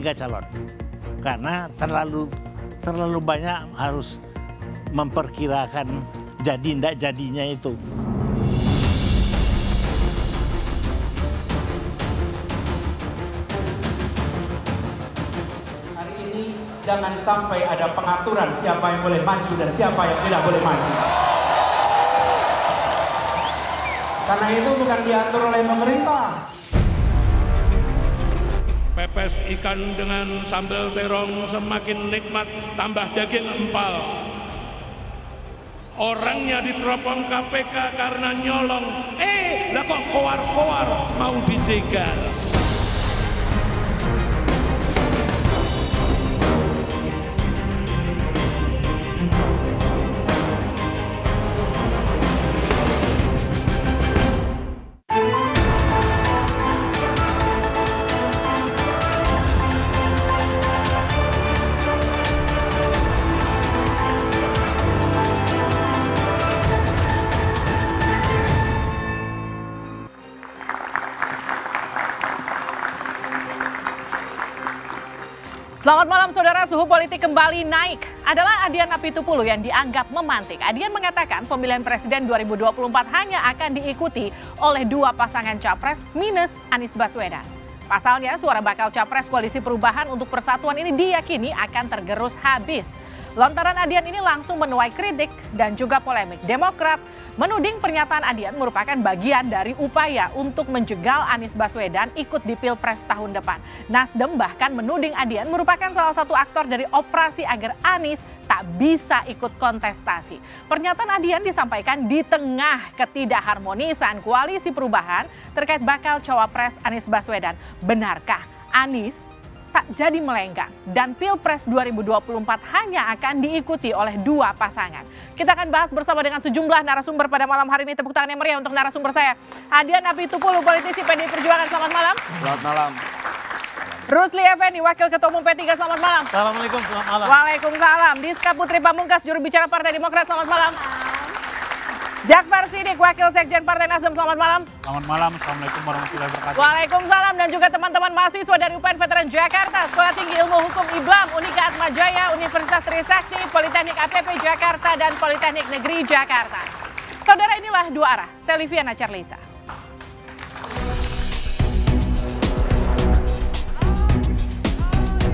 tiga calon karena terlalu terlalu banyak harus memperkirakan jadi tidak jadinya itu. Hari ini jangan sampai ada pengaturan siapa yang boleh maju dan siapa yang tidak boleh maju. Karena itu bukan diatur oleh pemerintah. Pepes ikan dengan sambal terong semakin nikmat, tambah daging empal. Orangnya diteropong KPK karena nyolong. Eh, lah kok kowar kowar mau dijegal. Selamat malam saudara, suhu politik kembali naik. Adalah Adian Apitupulu yang dianggap memantik. Adian mengatakan pemilihan presiden 2024 hanya akan diikuti oleh dua pasangan capres minus Anies Baswedan. Pasalnya suara bakal capres koalisi perubahan untuk persatuan ini diyakini akan tergerus habis. Lontaran Adian ini langsung menuai kritik dan juga polemik Demokrat menuding pernyataan Adian merupakan bagian dari upaya untuk menjegal Anies Baswedan ikut di Pilpres tahun depan. Nasdem bahkan menuding Adian merupakan salah satu aktor dari operasi agar Anies tak bisa ikut kontestasi. Pernyataan Adian disampaikan di tengah ketidakharmonisan koalisi perubahan terkait bakal cawapres Anies Baswedan. Benarkah Anies tak jadi melenggang dan Pilpres 2024 hanya akan diikuti oleh dua pasangan. Kita akan bahas bersama dengan sejumlah narasumber pada malam hari ini. Tepuk tangan yang meriah untuk narasumber saya. Adian Tupulu, politisi PDI Perjuangan. Selamat malam. Selamat malam. Rusli Effendi, Wakil Ketua Umum P3, selamat malam. Assalamualaikum, selamat malam. Waalaikumsalam. Diska Putri Pamungkas, juru bicara Partai Demokrat, selamat malam. Jakfar Sidik, Wakil Sekjen Partai Nasdem, selamat malam. Selamat malam, Assalamualaikum warahmatullahi wabarakatuh. Waalaikumsalam dan juga teman-teman mahasiswa dari UPN Veteran Jakarta, Sekolah Tinggi Ilmu Hukum Iblam, Unika Atma Jaya, Universitas Trisakti, Politeknik APP Jakarta, dan Politeknik Negeri Jakarta. Saudara inilah dua arah, saya Liviana Charlisa.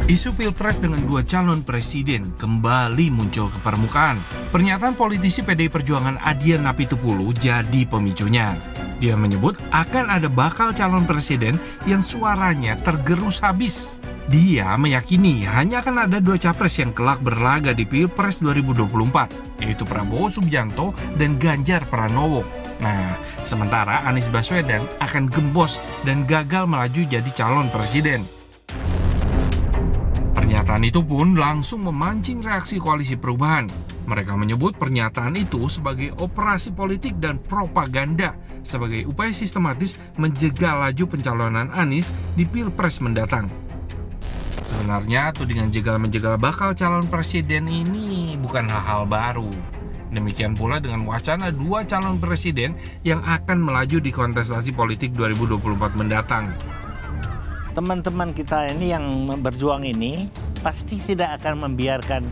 Isu pilpres dengan dua calon presiden kembali muncul ke permukaan. Pernyataan politisi PDI Perjuangan Adian Napitupulu jadi pemicunya. Dia menyebut akan ada bakal calon presiden yang suaranya tergerus habis. Dia meyakini hanya akan ada dua capres yang kelak berlaga di Pilpres 2024, yaitu Prabowo Subianto dan Ganjar Pranowo. Nah, sementara Anies Baswedan akan gembos dan gagal melaju jadi calon presiden. Pernyataan itu pun langsung memancing reaksi koalisi perubahan. Mereka menyebut pernyataan itu sebagai operasi politik dan propaganda sebagai upaya sistematis menjegal laju pencalonan Anies di Pilpres mendatang. Sebenarnya tudingan jegal-menjegal bakal calon presiden ini bukan hal-hal baru. Demikian pula dengan wacana dua calon presiden yang akan melaju di kontestasi politik 2024 mendatang. Teman-teman kita ini yang berjuang ini pasti tidak akan membiarkan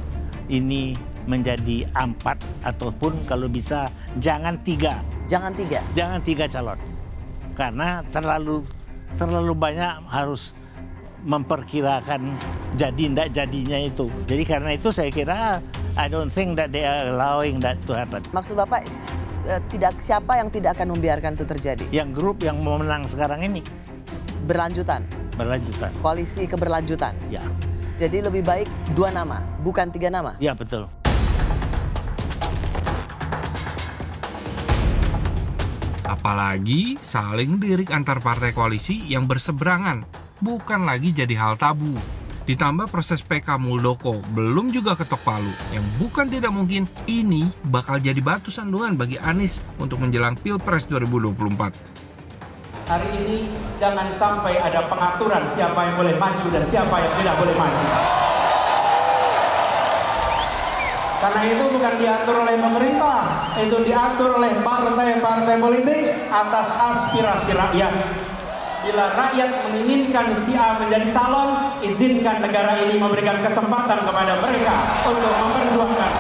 ini menjadi empat ataupun kalau bisa jangan tiga. Jangan tiga. Jangan tiga calon, karena terlalu terlalu banyak harus memperkirakan jadi tidak jadinya itu. Jadi karena itu saya kira I don't think that they are allowing that to happen. Maksud Bapak eh, tidak siapa yang tidak akan membiarkan itu terjadi? Yang grup yang mau menang sekarang ini. Berlanjutan. Berlanjutan. Koalisi keberlanjutan. Ya. Jadi lebih baik dua nama, bukan tiga nama. Ya betul. Apalagi saling dirik antar partai koalisi yang berseberangan bukan lagi jadi hal tabu. Ditambah proses PK Muldoko belum juga ketok palu, yang bukan tidak mungkin ini bakal jadi batu sandungan bagi Anies untuk menjelang Pilpres 2024 hari ini jangan sampai ada pengaturan siapa yang boleh maju dan siapa yang tidak boleh maju. Karena itu bukan diatur oleh pemerintah, itu diatur oleh partai-partai politik atas aspirasi rakyat. Bila rakyat menginginkan si A menjadi calon, izinkan negara ini memberikan kesempatan kepada mereka untuk memperjuangkan.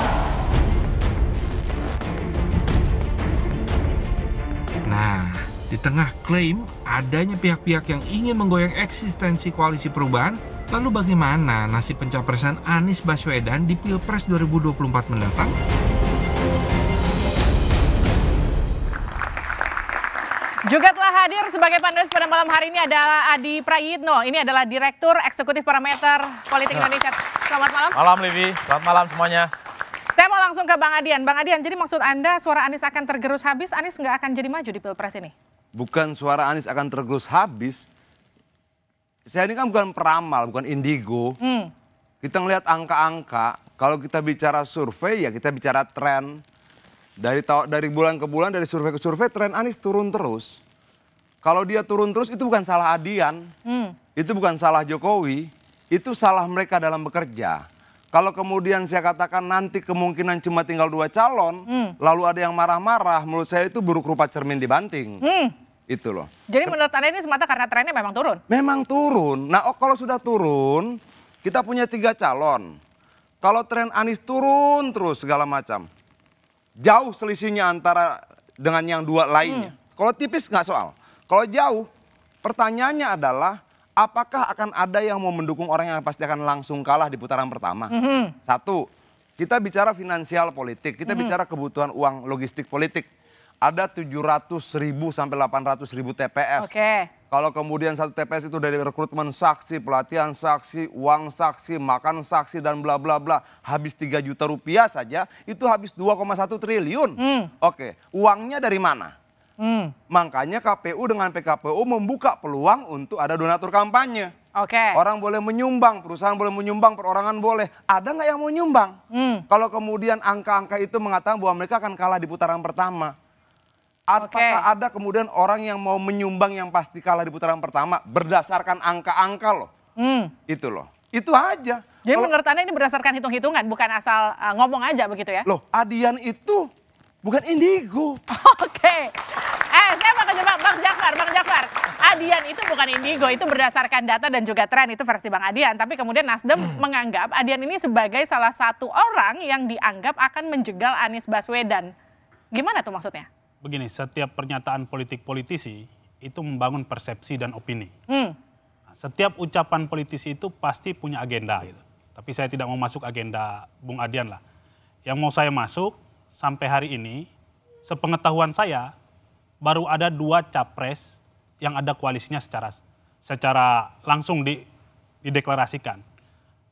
Nah, di tengah klaim adanya pihak-pihak yang ingin menggoyang eksistensi koalisi perubahan, lalu bagaimana nasib pencapresan Anies Baswedan di Pilpres 2024 mendatang? Juga telah hadir sebagai panelis pada malam hari ini adalah Adi Prayitno. Ini adalah Direktur Eksekutif Parameter Politik ya. Indonesia. Selamat malam. Malam Livi, selamat malam semuanya. Saya mau langsung ke Bang Adian. Bang Adian, jadi maksud Anda suara Anies akan tergerus habis, Anies nggak akan jadi maju di Pilpres ini? bukan suara Anies akan tergerus habis. Saya ini kan bukan peramal, bukan indigo. Hmm. Kita melihat angka-angka, kalau kita bicara survei ya kita bicara tren. Dari dari bulan ke bulan, dari survei ke survei, tren Anies turun terus. Kalau dia turun terus itu bukan salah Adian, hmm. itu bukan salah Jokowi, itu salah mereka dalam bekerja. Kalau kemudian saya katakan nanti kemungkinan cuma tinggal dua calon, hmm. lalu ada yang marah-marah, menurut saya itu buruk rupa cermin dibanting. Hmm. Itu loh. Jadi menurut Anda ini semata karena trennya memang turun? Memang turun. Nah oh, kalau sudah turun, kita punya tiga calon. Kalau tren Anies turun terus segala macam. Jauh selisihnya antara dengan yang dua lainnya. Hmm. Kalau tipis nggak soal. Kalau jauh, pertanyaannya adalah apakah akan ada yang mau mendukung orang yang pasti akan langsung kalah di putaran pertama? -hmm. Satu, kita bicara finansial politik, kita -hmm. bicara kebutuhan uang logistik politik ada 700 ribu sampai 800 ribu TPS. Oke. Okay. Kalau kemudian satu TPS itu dari rekrutmen saksi, pelatihan saksi, uang saksi, makan saksi dan bla bla bla, habis 3 juta rupiah saja itu habis 2,1 triliun. Hmm. Oke, okay. uangnya dari mana? Hmm. Makanya KPU dengan PKPU membuka peluang untuk ada donatur kampanye. Oke. Okay. Orang boleh menyumbang, perusahaan boleh menyumbang, perorangan boleh. Ada nggak yang mau nyumbang? Hmm. Kalau kemudian angka-angka itu mengatakan bahwa mereka akan kalah di putaran pertama. Apakah okay. ada kemudian orang yang mau menyumbang yang pasti kalah di putaran pertama berdasarkan angka-angka loh? Hmm. Itu loh. Itu aja. Jadi Kalo, menurut Anda ini berdasarkan hitung-hitungan bukan asal uh, ngomong aja begitu ya? Loh, Adian itu bukan indigo. Oke. Okay. Eh, saya mau kejebak Bang Jakfar, Bang Jakfar. Adian itu bukan indigo, itu berdasarkan data dan juga tren itu versi Bang Adian. Tapi kemudian Nasdem hmm. menganggap Adian ini sebagai salah satu orang yang dianggap akan menjegal Anies Baswedan. Gimana tuh maksudnya? begini, setiap pernyataan politik politisi itu membangun persepsi dan opini. Hmm. Nah, setiap ucapan politisi itu pasti punya agenda gitu. Tapi saya tidak mau masuk agenda Bung Adian lah. Yang mau saya masuk sampai hari ini, sepengetahuan saya baru ada dua capres yang ada koalisinya secara secara langsung di, dideklarasikan.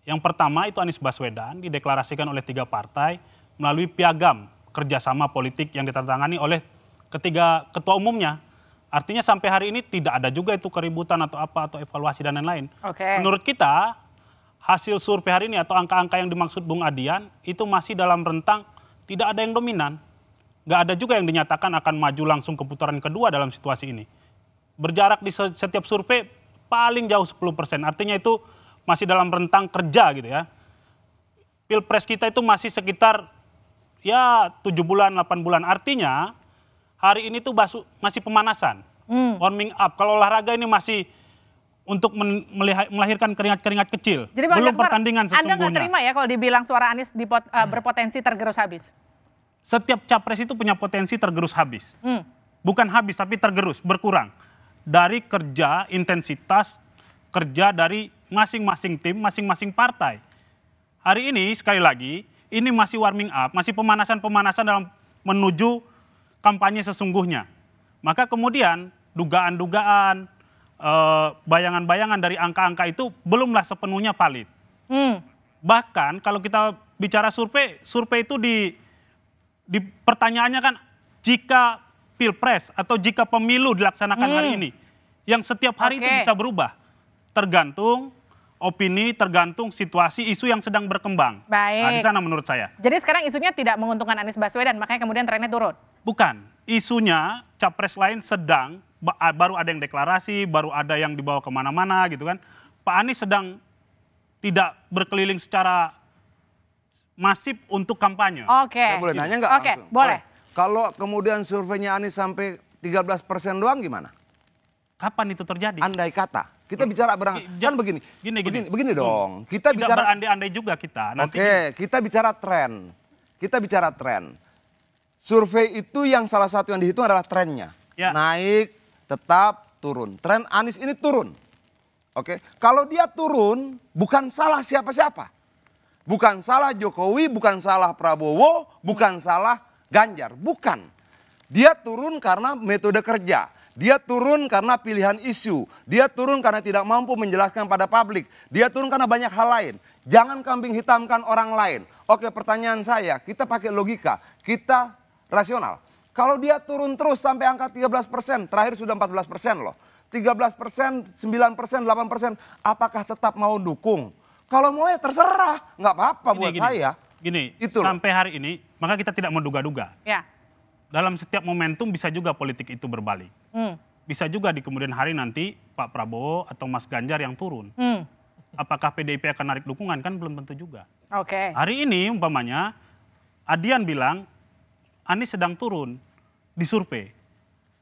Yang pertama itu Anies Baswedan dideklarasikan oleh tiga partai melalui piagam kerjasama politik yang ditandatangani oleh ketiga ketua umumnya. Artinya sampai hari ini tidak ada juga itu keributan atau apa atau evaluasi dan lain-lain. Okay. Menurut kita hasil survei hari ini atau angka-angka yang dimaksud Bung Adian itu masih dalam rentang tidak ada yang dominan. Nggak ada juga yang dinyatakan akan maju langsung ke putaran kedua dalam situasi ini. Berjarak di setiap survei paling jauh 10 persen. Artinya itu masih dalam rentang kerja gitu ya. Pilpres kita itu masih sekitar ya 7 bulan, 8 bulan. Artinya hari ini tuh basu, masih pemanasan, hmm. warming up. Kalau olahraga ini masih untuk melahirkan keringat-keringat kecil. Jadi belum Jakbar, pertandingan sesungguhnya. Anda nggak terima ya kalau dibilang suara Anies dipot, uh, berpotensi tergerus habis? Setiap capres itu punya potensi tergerus habis. Hmm. Bukan habis tapi tergerus, berkurang. Dari kerja, intensitas kerja dari masing-masing tim, masing-masing partai. Hari ini sekali lagi, ini masih warming up, masih pemanasan-pemanasan dalam menuju kampanye sesungguhnya. Maka kemudian dugaan-dugaan, eh, bayangan-bayangan dari angka-angka itu belumlah sepenuhnya valid. Hmm. Bahkan kalau kita bicara survei, survei itu di, di pertanyaannya kan jika pilpres atau jika pemilu dilaksanakan hmm. hari ini, yang setiap hari okay. itu bisa berubah, tergantung opini tergantung situasi isu yang sedang berkembang. Baik. Nah, di sana menurut saya. Jadi sekarang isunya tidak menguntungkan Anies Baswedan, makanya kemudian trennya turun. Bukan, isunya capres lain sedang baru ada yang deklarasi, baru ada yang dibawa kemana-mana gitu kan. Pak Anies sedang tidak berkeliling secara masif untuk kampanye. Oke. Okay. boleh nanya nggak? Oke, okay, boleh. Kalau kemudian surveinya Anies sampai 13 persen doang gimana? Kapan itu terjadi? Andai kata. Kita bicara berang kan begini. Gini, gini. Begini, begini dong. Kita Tidak bicara andai-andai juga kita. Oke, okay, kita bicara tren. Kita bicara tren. Survei itu yang salah satu yang dihitung adalah trennya. Ya. Naik, tetap, turun. Tren Anies ini turun. Oke, okay? kalau dia turun bukan salah siapa-siapa. Bukan salah Jokowi, bukan salah Prabowo, bukan salah Ganjar, bukan. Dia turun karena metode kerja dia turun karena pilihan isu. Dia turun karena tidak mampu menjelaskan pada publik. Dia turun karena banyak hal lain. Jangan kambing hitamkan orang lain. Oke pertanyaan saya, kita pakai logika. Kita rasional. Kalau dia turun terus sampai angka 13 persen, terakhir sudah 14 persen loh. 13 persen, 9 persen, 8 persen, apakah tetap mau dukung? Kalau mau ya terserah, nggak apa-apa buat gini, saya. Gini, Itu sampai hari ini, maka kita tidak menduga-duga. Ya dalam setiap momentum bisa juga politik itu berbalik. Hmm. Bisa juga di kemudian hari nanti Pak Prabowo atau Mas Ganjar yang turun. Hmm. Apakah PDIP akan narik dukungan kan belum tentu juga. Oke. Okay. Hari ini umpamanya Adian bilang Anies sedang turun di survei.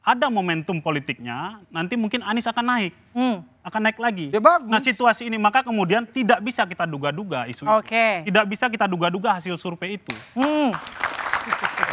Ada momentum politiknya, nanti mungkin Anies akan naik, hmm. akan naik lagi. Ya bagus. Nah situasi ini maka kemudian tidak bisa kita duga-duga isu okay. itu. Tidak bisa kita duga-duga hasil survei itu. Hmm.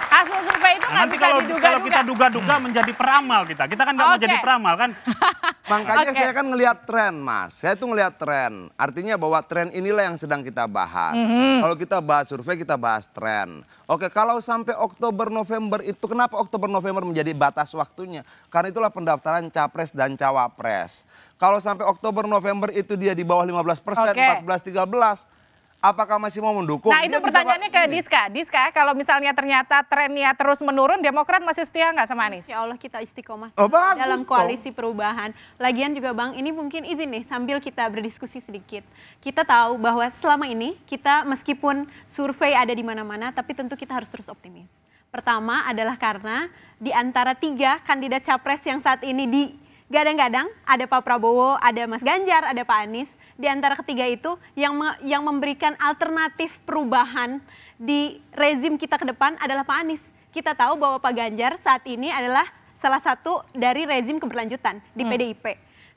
Hasil survei itu nggak nah, bisa kalau, diduga-duga. Kalau kita duga-duga hmm. menjadi peramal kita. Kita kan nggak okay. mau peramal kan. Makanya okay. saya kan ngelihat tren mas. Saya tuh ngelihat tren. Artinya bahwa tren inilah yang sedang kita bahas. Mm -hmm. Kalau kita bahas survei kita bahas tren. Oke kalau sampai Oktober November itu kenapa Oktober November menjadi batas waktunya? Karena itulah pendaftaran capres dan cawapres. Kalau sampai Oktober November itu dia di bawah 15 persen, okay. 14 13 apakah masih mau mendukung? Nah itu pertanyaannya ke ini. Iya. Diska. Diska, kalau misalnya ternyata trennya terus menurun, Demokrat masih setia nggak sama Anies? Ya Allah kita istiqomah oh, dalam koalisi perubahan. Lagian juga Bang, ini mungkin izin nih sambil kita berdiskusi sedikit. Kita tahu bahwa selama ini kita meskipun survei ada di mana-mana, tapi tentu kita harus terus optimis. Pertama adalah karena di antara tiga kandidat capres yang saat ini di Gadang-gadang ada Pak Prabowo, ada Mas Ganjar, ada Pak Anies. Di antara ketiga itu yang me yang memberikan alternatif perubahan di rezim kita ke depan adalah Pak Anies. Kita tahu bahwa Pak Ganjar saat ini adalah salah satu dari rezim keberlanjutan di hmm. PDIP.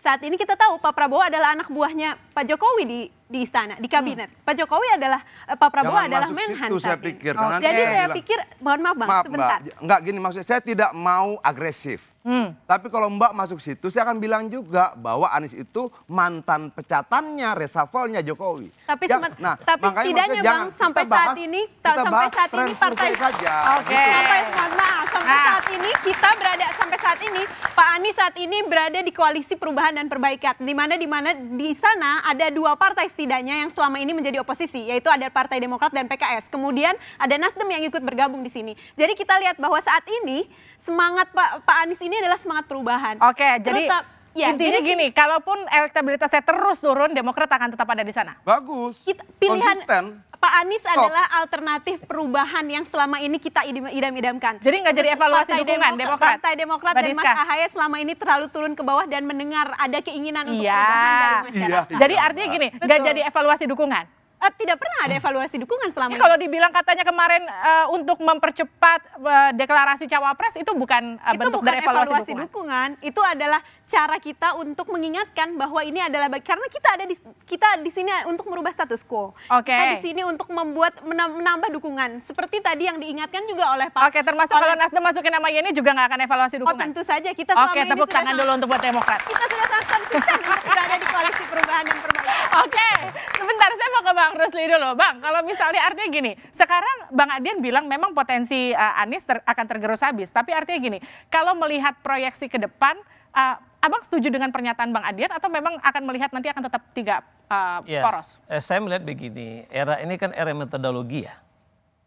Saat ini kita tahu Pak Prabowo adalah anak buahnya Pak Jokowi di di istana, di kabinet. Hmm. Pak Jokowi adalah eh, Pak Prabowo Jangan adalah Menhan. saya pikir. Oh. Jadi saya pikir, mohon maaf bang, maaf, sebentar. Mbak, enggak gini maksudnya, saya tidak mau agresif. Hmm. Tapi kalau Mbak masuk situ, saya akan bilang juga bahwa Anies itu mantan pecatannya, resafalnya Jokowi. Tapi, ya, nah, tapi setidaknya Bang, jangan, sampai bahas, saat ini, kita sampai saat ini partai saja. Oke. Okay. Gitu. Sampai nah, sampai nah. saat ini kita berada sampai saat ini Pak Anies saat ini berada di koalisi perubahan dan perbaikan. Di mana di mana di sana ada dua partai setidaknya yang selama ini menjadi oposisi, yaitu ada Partai Demokrat dan PKS. Kemudian ada Nasdem yang ikut bergabung di sini. Jadi kita lihat bahwa saat ini semangat Pak Pak Anies ini ini adalah semangat perubahan. Oke, okay, jadi Ya, Intinya jadi, gini, kalaupun elektabilitasnya terus turun, Demokrat akan tetap ada di sana. Bagus. Kita, pilihan konsisten. Pak Anies Stop. adalah alternatif perubahan yang selama ini kita idam-idamkan. Jadi nggak jadi evaluasi Partai dukungan Demokrat. Demokrat. Partai Demokrat dan Mas Ahaye selama ini terlalu turun ke bawah dan mendengar ada keinginan untuk ya. perubahan dari masyarakat. Ya, ya. Jadi artinya gini, nggak jadi evaluasi dukungan uh, tidak pernah ada evaluasi dukungan selama ini. Kalau dibilang katanya kemarin uh, untuk mempercepat uh, deklarasi cawapres itu bukan uh, itu bentuk bukan dari evaluasi, evaluasi dukungan. dukungan. Itu adalah cara kita untuk mengingatkan bahwa ini adalah karena kita ada di kita di sini untuk merubah status quo. Okay. Kita di sini untuk membuat menambah dukungan. Seperti tadi yang diingatkan juga oleh Pak. Oke, okay, termasuk oleh, kalau Nasdem masukin nama Yeni juga nggak akan evaluasi dukungan. Oh, tentu saja kita selama Oke, tepuk tangan dulu untuk buat Demokrat. Kita sudah sangat konsisten untuk berada di koalisi perubahan dan perbaikan. Oke, okay. sebentar saya mau ke Bang Bang Rusli dulu, Bang. Kalau misalnya artinya gini, sekarang Bang Adian bilang memang potensi uh, Anies ter akan tergerus habis, tapi artinya gini, kalau melihat proyeksi ke depan, uh, Abang setuju dengan pernyataan Bang Adian atau memang akan melihat nanti akan tetap tiga uh, eh, yeah. poros? Eh, saya melihat begini, era ini kan era metodologi ya.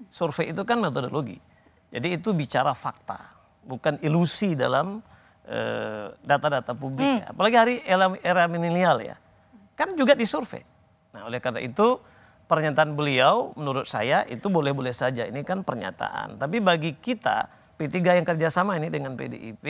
Survei itu kan metodologi. Jadi itu bicara fakta, bukan ilusi dalam data-data uh, publik. Hmm. Ya. Apalagi hari era, era milenial ya. Kan juga disurvei Nah, oleh karena itu pernyataan beliau menurut saya itu boleh-boleh saja. Ini kan pernyataan. Tapi bagi kita P3 yang kerjasama ini dengan PDIP,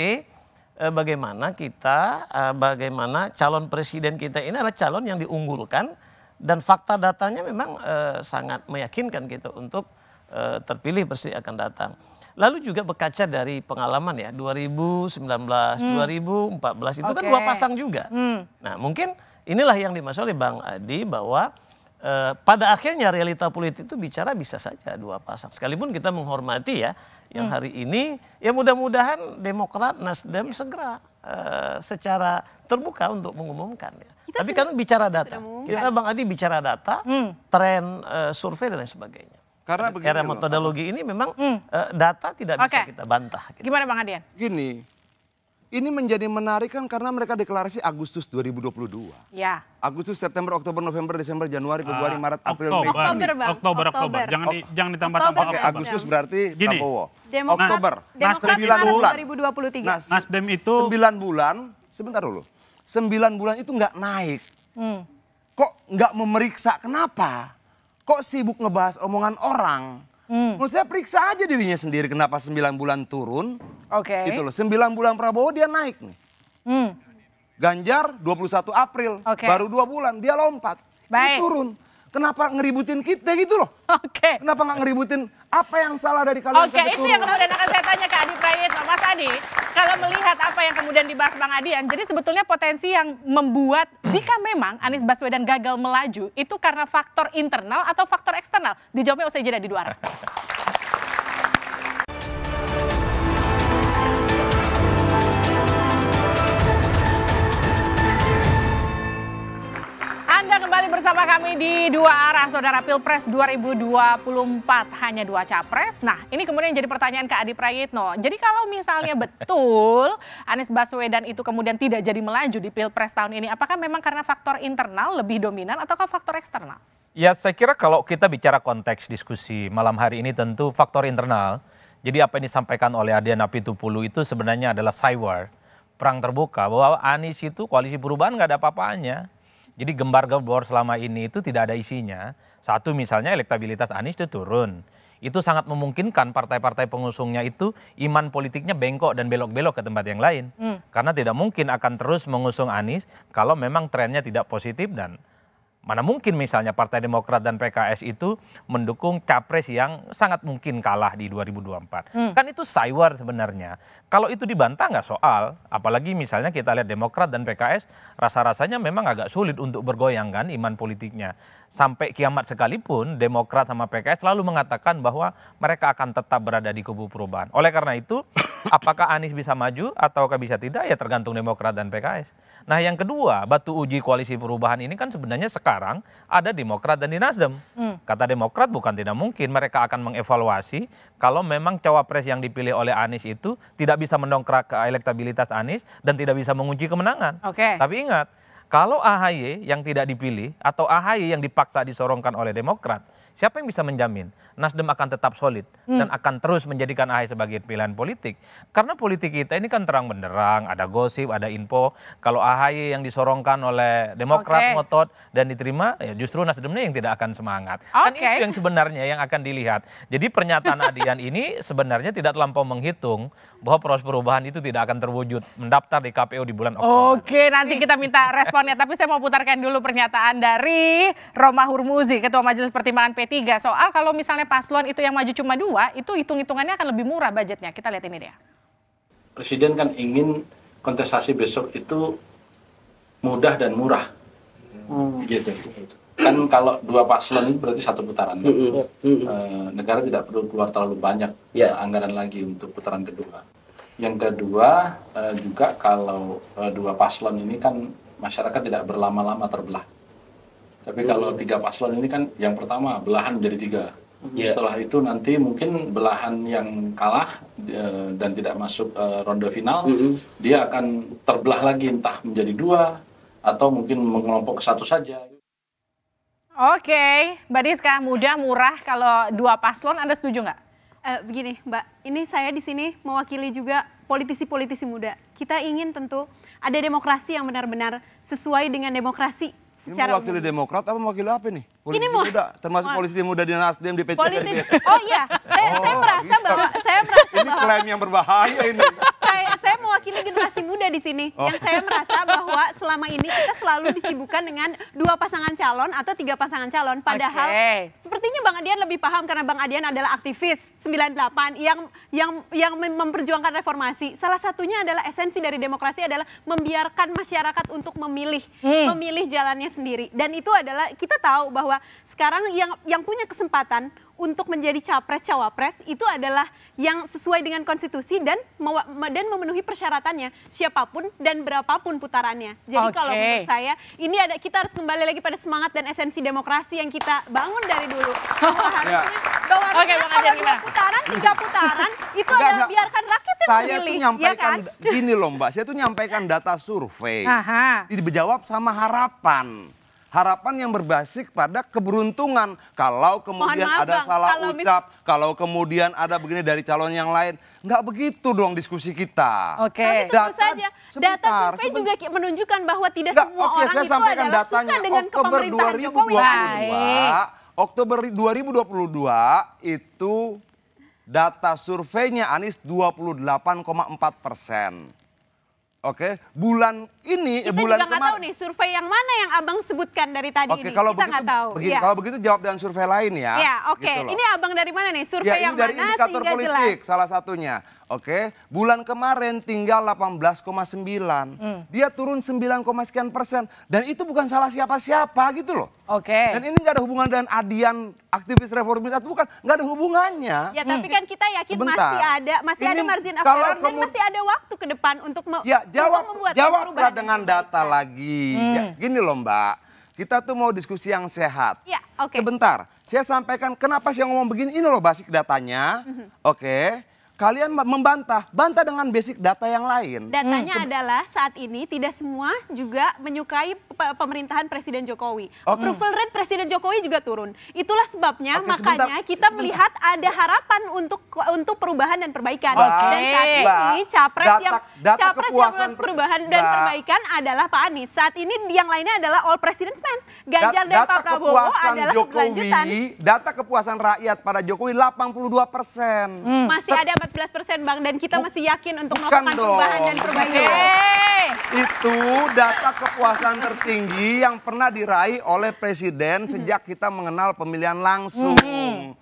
eh, bagaimana kita, eh, bagaimana calon presiden kita ini adalah calon yang diunggulkan dan fakta datanya memang eh, sangat meyakinkan kita untuk eh, terpilih pasti akan datang. Lalu juga berkaca dari pengalaman ya 2019, hmm. 2014 itu okay. kan dua pasang juga. Hmm. Nah mungkin Inilah yang dimaksud oleh Bang Adi bahwa eh, pada akhirnya realita politik itu bicara bisa saja dua pasang. Sekalipun kita menghormati ya yang hmm. hari ini ya mudah-mudahan Demokrat, Nasdem iya. segera eh, secara terbuka untuk mengumumkan ya. Kita Tapi kan bicara data. Kita Bang Adi bicara data, hmm. tren eh, survei dan lain sebagainya. Karena begini era metodologi ini memang hmm. Eh, data tidak okay. bisa kita bantah. Gitu. Gimana Bang Adian? Gini, ini menjadi menarik kan karena mereka deklarasi Agustus 2022. Ya. Agustus, September, Oktober, November, Desember, Januari, Februari, uh, Maret, April, Oktober, Mei. Oktober, Oktober, Oktober, Oktober. Jangan di, jangan ditambah-tambah Oke, okay, Agustus berarti Gini, Prabowo. Demokrat, Oktober. Demokrat 9 bulan. 2023. Nah, Nasdem itu 9 bulan, sebentar dulu. 9 bulan itu nggak naik. Hmm. Kok nggak memeriksa kenapa? Kok sibuk ngebahas omongan orang? Hmm. Menurut saya periksa aja dirinya sendiri kenapa 9 bulan turun. Oke. Okay. Gitu loh. 9 bulan Prabowo dia naik nih. Hmm. Ganjar 21 April, okay. baru 2 bulan dia lompat. Baik. Dia turun kenapa ngeributin kita gitu loh? Oke. Okay. Kenapa nggak ngeributin apa yang salah dari kalian? Oke, okay, itu yang kemudian akan saya tanya ke Adi Prayit, Mas Adi, kalau melihat apa yang kemudian dibahas Bang Adian, jadi sebetulnya potensi yang membuat jika memang Anies Baswedan gagal melaju, itu karena faktor internal atau faktor eksternal? Dijawabnya usai jeda di luar. kami di dua arah, Saudara Pilpres 2024 hanya dua capres. Nah, ini kemudian jadi pertanyaan ke Adi Prayitno. Jadi kalau misalnya betul Anies Baswedan itu kemudian tidak jadi melaju di Pilpres tahun ini, apakah memang karena faktor internal lebih dominan ataukah faktor eksternal? Ya, saya kira kalau kita bicara konteks diskusi malam hari ini tentu faktor internal. Jadi apa yang disampaikan oleh Adian Apitupulu itu sebenarnya adalah cyber perang terbuka bahwa Anies itu koalisi perubahan nggak ada apa-apanya jadi gembar gembor selama ini itu tidak ada isinya. Satu misalnya elektabilitas Anies itu turun. Itu sangat memungkinkan partai-partai pengusungnya itu iman politiknya bengkok dan belok-belok ke tempat yang lain. Hmm. Karena tidak mungkin akan terus mengusung Anies kalau memang trennya tidak positif dan Mana mungkin misalnya Partai Demokrat dan PKS itu mendukung capres yang sangat mungkin kalah di 2024. Hmm. Kan itu cyber sebenarnya. Kalau itu dibantah nggak soal, apalagi misalnya kita lihat Demokrat dan PKS rasa-rasanya memang agak sulit untuk bergoyang kan iman politiknya sampai kiamat sekalipun Demokrat sama PKS selalu mengatakan bahwa mereka akan tetap berada di kubu perubahan. Oleh karena itu, apakah Anies bisa maju ataukah bisa tidak ya tergantung Demokrat dan PKS. Nah, yang kedua, batu uji koalisi perubahan ini kan sebenarnya sekarang ada Demokrat dan di Nasdem. Hmm. Kata Demokrat bukan tidak mungkin mereka akan mengevaluasi kalau memang cawapres yang dipilih oleh Anies itu tidak bisa mendongkrak eh, elektabilitas Anies dan tidak bisa mengunci kemenangan. Okay. Tapi ingat, kalau ahy yang tidak dipilih atau ahy yang dipaksa disorongkan oleh demokrat siapa yang bisa menjamin Nasdem akan tetap solid hmm. dan akan terus menjadikan AHY sebagai pilihan politik? Karena politik kita ini kan terang benderang, ada gosip, ada info. Kalau AHY yang disorongkan oleh Demokrat okay. ngotot dan diterima, ya justru Nasdemnya yang tidak akan semangat. Okay. Kan itu yang sebenarnya yang akan dilihat. Jadi pernyataan Adian ini sebenarnya tidak terlampau menghitung bahwa proses perubahan itu tidak akan terwujud mendaftar di KPU di bulan Oktober. Oke, nanti kita minta responnya. Tapi saya mau putarkan dulu pernyataan dari Roma Hurmuzi, Ketua Majelis Pertimbangan PDI Tiga Soal kalau misalnya paslon itu yang maju cuma dua, itu hitung-hitungannya akan lebih murah budgetnya. Kita lihat ini dia. Presiden kan ingin kontestasi besok itu mudah dan murah. Hmm. Gitu. Kan kalau dua paslon ini berarti satu putaran. Kan? Hmm. hmm, hmm. Eh, negara tidak perlu keluar terlalu banyak yeah. Ya. anggaran lagi untuk putaran kedua. Yang kedua eh, juga kalau eh, dua paslon ini kan masyarakat tidak berlama-lama terbelah. Tapi kalau tiga paslon ini kan yang pertama belahan menjadi tiga. Yeah. Setelah itu nanti mungkin belahan yang kalah e, dan tidak masuk e, ronde final, mm -hmm. dia akan terbelah lagi entah menjadi dua atau mungkin mengelompok satu saja. Oke, okay. Mbak Diska, mudah murah kalau dua paslon, Anda setuju nggak? Uh, begini, Mbak, ini saya di sini mewakili juga politisi-politisi muda. Kita ingin tentu ada demokrasi yang benar-benar sesuai dengan demokrasi secara ini mewakili umum. Demokrat apa mewakili apa nih? Polisi ini muda, termasuk mau, polisi muda di Nasdem di PCRB. Politi, oh iya, saya, oh, saya merasa bahwa saya merasa ini bahwa, klaim yang berbahaya ini. mewakili generasi muda di sini. Oh. Yang saya merasa bahwa selama ini kita selalu disibukkan dengan dua pasangan calon atau tiga pasangan calon. Padahal okay. sepertinya Bang Adian lebih paham karena Bang Adian adalah aktivis 98 yang yang yang memperjuangkan reformasi. Salah satunya adalah esensi dari demokrasi adalah membiarkan masyarakat untuk memilih, hmm. memilih jalannya sendiri. Dan itu adalah kita tahu bahwa sekarang yang yang punya kesempatan untuk menjadi capres cawapres itu adalah yang sesuai dengan konstitusi dan dan memenuhi persyaratannya siapapun dan berapapun putarannya. Jadi okay. kalau menurut saya ini ada kita harus kembali lagi pada semangat dan esensi demokrasi yang kita bangun dari dulu. Bahwa harusnya ya. bahwa okay, kalau dua putaran, tiga putaran itu enggak, adalah enggak. biarkan rakyat yang saya memilih. Saya tuh nyampaikan ya kan? gini loh Mbak, saya tuh nyampaikan data survei. Aha. Dijawab sama harapan harapan yang berbasis pada keberuntungan. Kalau kemudian maaf, ada bang, salah kalau ucap, kalau kemudian ada begini dari calon yang lain, nggak begitu dong diskusi kita. Oke. Okay. Tapi tentu saja sebentar, data survei sebentar. juga menunjukkan bahwa tidak nggak, semua okay, orang saya itu adalah datanya. suka dengan Oktober kepemerintahan 2022, Jokowi. puluh Oktober 2022 itu data surveinya Anies 28,4 persen. Oke, okay. bulan ini eh, kita eh, bulan juga nggak tahu nih survei yang mana yang abang sebutkan dari tadi okay, ini. Kalau kita nggak tahu. Begini, ya. Kalau begitu jawab dengan survei lain ya. Ya, oke. Okay. Gitu ini abang dari mana nih? Survei ya, yang dari mana indikator politik jelas. salah satunya. Oke, bulan kemarin tinggal 18,9. Hmm. Dia turun 9, sekian persen. Dan itu bukan salah siapa-siapa gitu loh. Oke. Okay. Dan ini nggak ada hubungan dengan adian aktivis reformis atau bukan. Nggak ada hubungannya. Ya tapi hmm. kan kita yakin Sebentar. masih ada, masih ini ada margin of error dan masih ada waktu ke depan untuk, me ya, jawab, membuat jawab perubahan. Jawab dengan data lagi. Ya, hmm. Ya, gini loh mbak, kita tuh mau diskusi yang sehat. Ya, oke. Okay. Sebentar, saya sampaikan kenapa saya ngomong begini. Ini loh basic datanya, -hmm. oke. Okay kalian membantah, bantah dengan basic data yang lain. Datanya hmm. adalah saat ini tidak semua juga menyukai pemerintahan Presiden Jokowi. Okay. Approval rate Presiden Jokowi juga turun. Itulah sebabnya okay, makanya sebentar, kita sebentar. melihat ada harapan untuk untuk perubahan dan perbaikan. Okay. Dan saat ini capres data, yang data capres yang perubahan dan nah. perbaikan adalah Pak Anies. Saat ini yang lainnya adalah all presidents Men, Ganjar dan Pak Prabowo adalah Jokowi, kelanjutan. Data kepuasan rakyat pada Jokowi 82 Hmm. Masih ada persen Bang dan kita masih yakin untuk melakukan perubahan dan perbaikan. Hey. Itu data kepuasan tertinggi yang pernah diraih oleh presiden mhm. sejak kita mengenal pemilihan langsung. Hmm.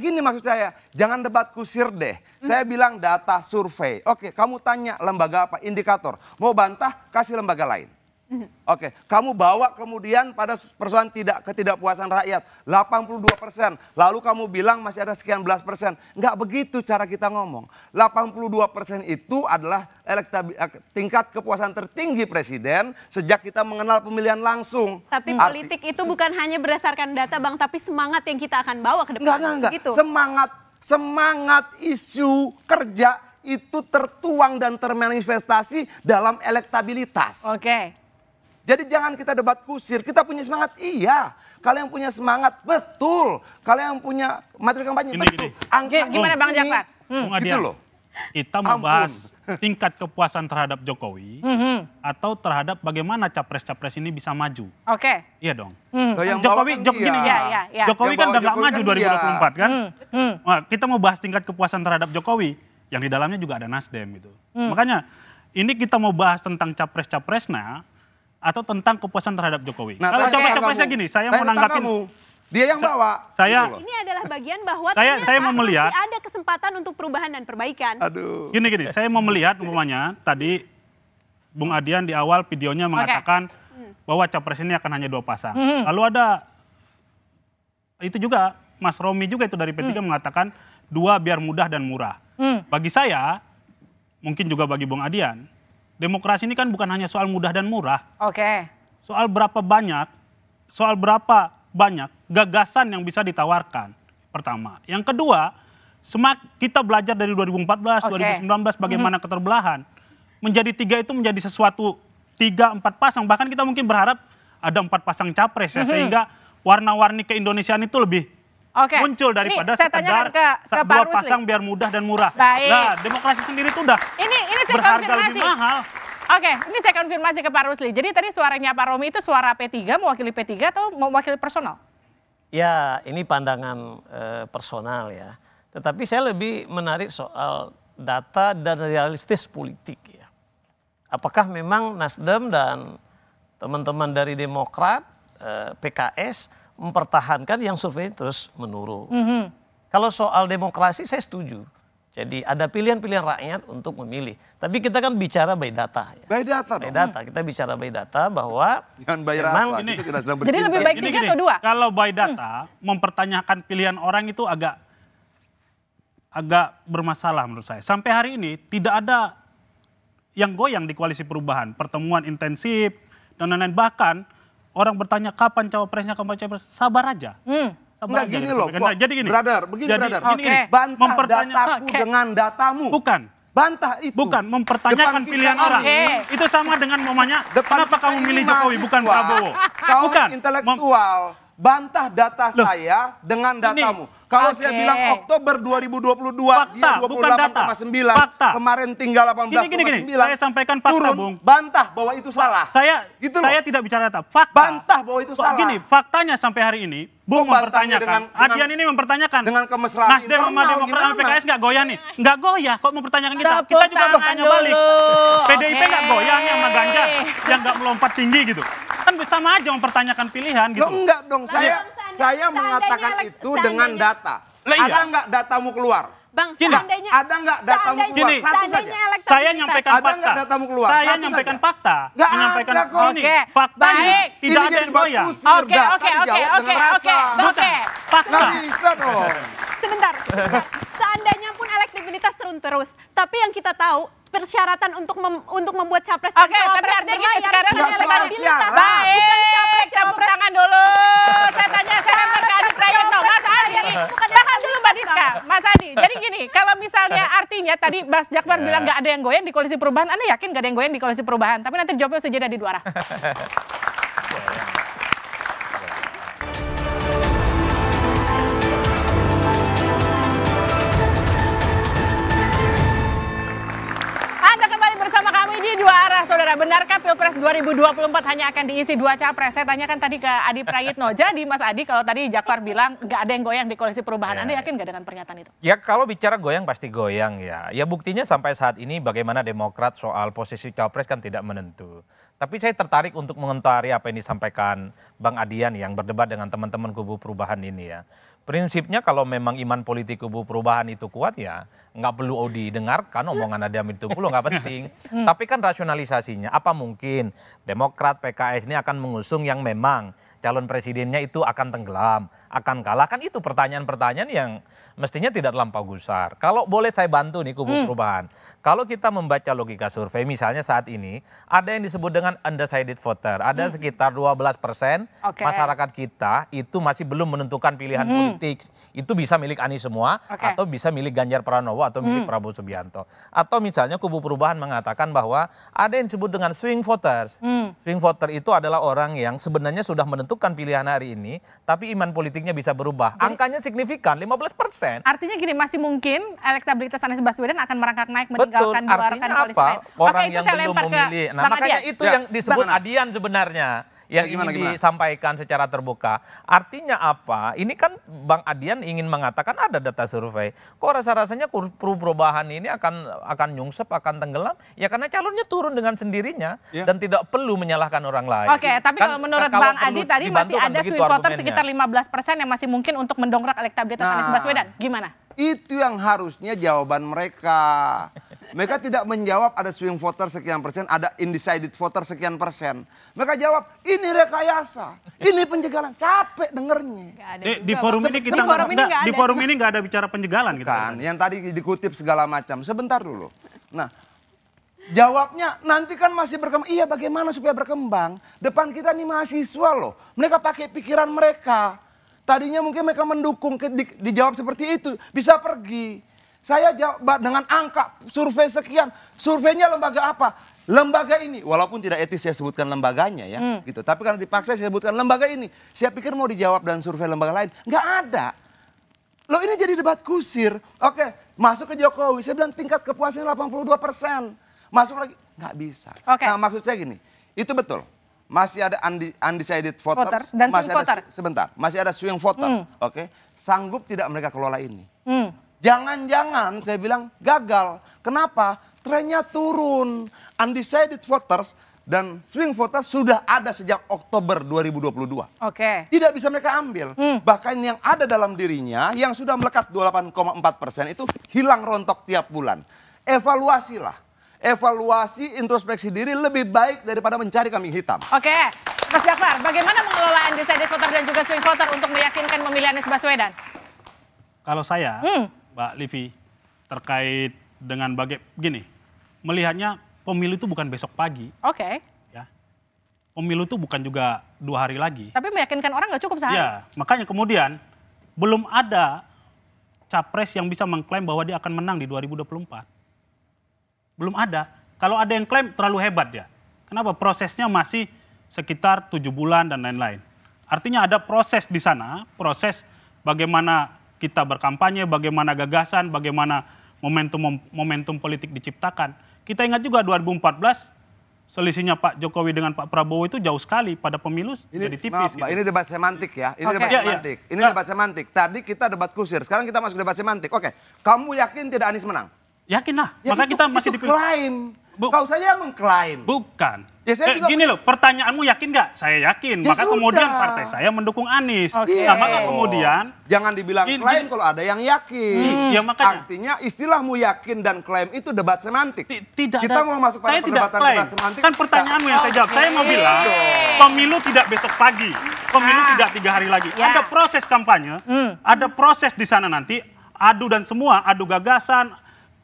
gini maksud saya, jangan debat kusir deh. Hmm. Saya bilang data survei. Oke, kamu tanya lembaga apa, indikator. Mau bantah, kasih lembaga lain. Mhm. Oke, okay. kamu bawa kemudian pada persoalan tidak ketidakpuasan rakyat 82 persen. Lalu kamu bilang masih ada sekian belas persen. nggak begitu cara kita ngomong. 82 persen itu adalah eh, tingkat kepuasan tertinggi presiden sejak kita mengenal pemilihan langsung. Tapi Arti politik itu bukan hanya berdasarkan data bang, tapi semangat yang kita akan bawa ke depan. Enggak, enggak, enggak. Gitu. Semangat, semangat isu kerja itu tertuang dan termanifestasi dalam elektabilitas. Oke. Okay. Jadi jangan kita debat kusir, kita punya semangat, iya. Kalian yang punya semangat, betul. Kalian yang punya materi kampanye, gini, betul. Gini. Angka gimana Bang Jakar? Hmm. Gitu loh. Kita mau bahas tingkat kepuasan terhadap Jokowi mm -hmm. atau terhadap bagaimana capres-capres ini bisa maju. Oke. Okay. Iya dong. Mm. Jokowi, kan iya, iya, iya. Jokowi, gini, ya, ya, ya. Jokowi kan udah gak maju kan 2024 kan? Mm. Mm. Nah, kita mau bahas tingkat kepuasan terhadap Jokowi yang di dalamnya juga ada Nasdem gitu. Mm. Makanya ini kita mau bahas tentang capres-capresnya atau tentang kepuasan terhadap Jokowi? Nah, Kalau coba-coba saya gini, saya mau nanggapin dia yang bawa. Saya gitu ini adalah bagian bahwa saya saya mau melihat ada kesempatan untuk perubahan dan perbaikan. Aduh. Gini gini, saya mau melihat umpamanya tadi Bung Adian di awal videonya mengatakan okay. Hmm. bahwa capres ini akan hanya dua pasang. Mm -hmm. Lalu ada itu juga Mas Romi juga itu dari P3 mm. mengatakan dua biar mudah dan murah. Mm. Bagi saya mungkin juga bagi Bung Adian demokrasi ini kan bukan hanya soal mudah dan murah. Oke. Okay. Soal berapa banyak, soal berapa banyak gagasan yang bisa ditawarkan. Pertama. Yang kedua, semak kita belajar dari 2014, okay. 2019 bagaimana mm -hmm. keterbelahan. Menjadi tiga itu menjadi sesuatu tiga empat pasang bahkan kita mungkin berharap ada empat pasang capres ya mm -hmm. sehingga warna-warni keindonesiaan itu lebih okay. muncul daripada ini sekedar ke, ke dua Rusli. pasang biar mudah dan murah. Baik. Nah, demokrasi sendiri itu udah ini, ini saya berharga lebih mahal. Oke, ini saya konfirmasi ke Pak Rusli. Jadi tadi suaranya Pak Romi itu suara P3, mewakili P3 atau mewakili personal? Ya, ini pandangan eh, personal ya. Tetapi saya lebih menarik soal data dan realistis politik ya. Apakah memang Nasdem dan teman-teman dari Demokrat Eh, PKS mempertahankan yang survei terus menurun. Mm -hmm. Kalau soal demokrasi saya setuju. Jadi ada pilihan-pilihan rakyat untuk memilih. Tapi kita kan bicara by data. Ya. By data By data. Kita bicara by data bahwa Jangan by memang rasa. Ini, kita tidak Jadi lebih baik tiga atau dua? Kalau by hmm. data, hmm. mempertanyakan pilihan orang itu agak agak bermasalah menurut saya. Sampai hari ini tidak ada yang goyang di koalisi perubahan. Pertemuan intensif dan lain-lain. Bahkan orang bertanya kapan cawapresnya kapan cawapres, sabar aja. Hmm. Sabar Nggak, gini gitu. loh, nah, jadi gini. Brother, begini jadi, brother. Gini, okay. Bantah Mempertanya dataku okay. dengan datamu. Bukan. Bantah itu. Bukan, mempertanyakan Depan pilihan orang. Okay. Itu sama dengan mamanya, kenapa kamu milih Jokowi bukan Prabowo? Kaum bukan. intelektual. Mem bantah data Loh, saya dengan datamu. Ini, Kalau okay. saya bilang Oktober 2022 dia 28,9, kemarin tinggal 18,9. Saya sampaikan fakta, turun, Bung. Bantah bahwa itu salah. Saya gitu saya tidak bicara data. Fakta. Bantah bahwa itu salah. Gini, faktanya sampai hari ini Bung mempertanyakan. Dengan, Adian ini mempertanyakan. Dengan kemesraan Nasdem sama Demokrat sama PKS nggak goyah nih? Nggak goyah. Kok mempertanyakan kita? kita juga bertanya balik. PDIP nggak okay. goyah nih sama Ganjar yang nggak melompat tinggi gitu. Kan sama aja mempertanyakan pilihan gitu. Loh enggak dong. Saya saya mengatakan itu dengan data. Iya. Ada nggak datamu keluar? Bang, gini, seandainya ada enggak datamu keluar? Gini, Satu saja. Saya nyampaikan ada fakta. Ada datamu keluar? Saya Satu nyampaikan saja. fakta. Enggak menyampaikan ada kok. Oke, okay. fakta Baik. tidak ini ada yang goyah. Oke, oke, oke, oke, oke, oke. Fakta. bisa dong. Sebentar, Seandainya pun elektabilitas turun terus, tapi yang kita tahu persyaratan untuk mem untuk membuat capres Oke, okay, tapi artinya gini, sekarang hanya elektabilitas. Baik, capres, capres, tepuk tangan dulu. Saya tanya saya akan kasih Prayitno. Mas Adi, tahan dulu. Mbak Kak, Mas Adi. Jadi gini, kalau misalnya artinya tadi Mas Jakbar bilang ya. nggak ada yang goyang di koalisi perubahan, Anda yakin nggak ada yang goyang di koalisi perubahan? Tapi nanti jawabnya sejeda jeda di dua arah. Nah, saudara, benarkah Pilpres 2024 hanya akan diisi dua capres? Saya tanyakan tadi ke Adi Prayitno. Jadi, Mas Adi, kalau tadi Jakfar bilang nggak ada yang goyang di koalisi perubahan, ya, Anda iya, iya. yakin nggak dengan pernyataan itu? Ya, kalau bicara goyang pasti goyang ya. Ya, buktinya sampai saat ini bagaimana Demokrat soal posisi capres kan tidak menentu. Tapi saya tertarik untuk mengentari apa yang disampaikan Bang Adian yang berdebat dengan teman-teman kubu perubahan ini ya. Prinsipnya kalau memang iman politik kubu perubahan itu kuat ya nggak perlu audi dengarkan omongan Nadia Mitupulu nggak penting. Hmm. Tapi kan rasionalisasinya apa mungkin Demokrat PKS ini akan mengusung yang memang calon presidennya itu akan tenggelam, akan kalah kan itu pertanyaan-pertanyaan yang mestinya tidak terlampau gusar. Kalau boleh saya bantu nih kubu hmm. perubahan. Kalau kita membaca logika survei misalnya saat ini ada yang disebut dengan undecided voter, ada hmm. sekitar 12 persen okay. masyarakat kita itu masih belum menentukan pilihan hmm. politik. Itu bisa milik Anies semua okay. atau bisa milik Ganjar Pranowo atau milik hmm. Prabowo Subianto. Atau misalnya kubu perubahan mengatakan bahwa ada yang disebut dengan swing voters. Hmm. Swing voter itu adalah orang yang sebenarnya sudah menentukan pilihan hari ini, tapi iman politiknya bisa berubah. Jadi, Angkanya signifikan, 15 persen. Artinya gini, masih mungkin elektabilitas Anies Baswedan akan merangkak naik meninggalkan Betul, dua rekan Koalisi lain. Orang Oke, yang belum memilih. Nah, makanya Adian. itu ya, yang disebut Bang. adian sebenarnya yang gimana, ingin gimana? disampaikan secara terbuka. Artinya apa? Ini kan Bang Adian ingin mengatakan ada data survei. Kok rasa-rasanya perubahan ini akan akan nyungsep, akan tenggelam? Ya karena calonnya turun dengan sendirinya ya. dan tidak perlu menyalahkan orang lain. Oke, tapi kan, kalau menurut kalau Bang Adi tadi masih kan ada swing voter sekitar 15% yang masih mungkin untuk mendongkrak elektabilitas nah. Anies Baswedan. Gimana? Itu yang harusnya jawaban mereka. Mereka tidak menjawab ada swing voter sekian persen, ada undecided voter sekian persen. Mereka jawab, ini rekayasa, ini penjegalan. Capek dengernya. Di, di forum ini kita di forum ini enggak, di forum ini nggak ada bicara penjegalan, kita. Kan, yang tadi dikutip segala macam. Sebentar dulu. Nah, Jawabnya nanti kan masih berkembang. Iya bagaimana supaya berkembang? Depan kita nih mahasiswa loh. Mereka pakai pikiran mereka. Tadinya mungkin mereka mendukung, di, dijawab seperti itu, bisa pergi. Saya jawab dengan angka survei sekian, surveinya lembaga apa? Lembaga ini, walaupun tidak etis saya sebutkan lembaganya ya, hmm. gitu. Tapi karena dipaksa saya sebutkan lembaga ini, saya pikir mau dijawab dan survei lembaga lain, nggak ada. Loh ini jadi debat kusir. Oke, masuk ke Jokowi. Saya bilang tingkat kepuasannya 82 persen. Masuk lagi, nggak bisa. Okay. Nah maksud saya gini, itu betul masih ada undecided voters, voter dan masih ada voter. sebentar, masih ada swing voters, hmm. oke? Okay? Sanggup tidak mereka kelola ini? Hmm. Jangan-jangan hmm. saya bilang gagal. Kenapa? Trennya turun. Undecided voters dan swing voters sudah ada sejak Oktober 2022. Oke. Okay. Tidak bisa mereka ambil. Hmm. Bahkan yang ada dalam dirinya yang sudah melekat 28,4 persen itu hilang rontok tiap bulan. Evaluasilah evaluasi introspeksi diri lebih baik daripada mencari kambing hitam. Oke, Mas Jafar, bagaimana mengelola undecided voter dan juga swing voter untuk meyakinkan pemilih Anies Baswedan? Kalau saya, hmm. Mbak Livi, terkait dengan bagai gini, melihatnya pemilu itu bukan besok pagi. Oke. Okay. Ya, pemilu itu bukan juga dua hari lagi. Tapi meyakinkan orang nggak cukup sehari. Ya, makanya kemudian belum ada capres yang bisa mengklaim bahwa dia akan menang di 2024. Belum ada. Kalau ada yang klaim terlalu hebat ya. Kenapa? Prosesnya masih sekitar tujuh bulan dan lain-lain. Artinya ada proses di sana, proses bagaimana kita berkampanye, bagaimana gagasan, bagaimana momentum momentum politik diciptakan. Kita ingat juga 2014 selisihnya Pak Jokowi dengan Pak Prabowo itu jauh sekali pada pemilu ini, jadi tipis. Maaf, gitu. ini debat semantik ya. Ini okay. debat ya, semantik. Ya. Ini nah. debat semantik. Tadi kita debat kusir, sekarang kita masuk debat semantik. Oke, kamu yakin tidak Anies menang? Yakin lah. Ya Maka itu, kita masih itu klaim. Bu, Kau saja yang mengklaim. Bukan. Ya, saya eh, gini loh, pertanyaanmu yakin nggak? Saya yakin. Ya maka sudah. kemudian partai saya mendukung Anies. Okay. Nah, maka oh. kemudian jangan dibilang gini, klaim gini. kalau ada yang yakin. Hmm. Ya makanya. Artinya istilahmu yakin dan klaim itu debat semantik. tidak Kita ada, mau masuk pada saya perdebatan klaim. debat semantik. Kan pertanyaanmu yang saya jawab. Okay. Saya mau bilang pemilu tidak besok pagi. Pemilu ah. tidak tiga hari lagi. Ya. Ada proses kampanye, hmm. ada proses di sana nanti adu dan semua, adu gagasan,